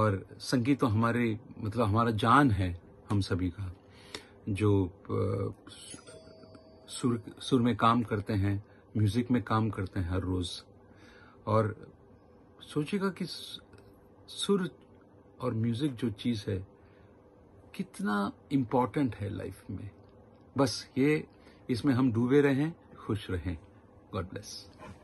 और संगीत तो हमारे मतलब हमारा जान है हम सभी का जो सुर सुर में काम करते हैं म्यूजिक में काम करते हैं हर रोज और सोचिएगा कि सुर और म्यूजिक जो चीज है कितना इम्पोर्टेंट है लाइफ में बस ये इसमें हम डूबे रहें खुश रहें गॉड ब्लेस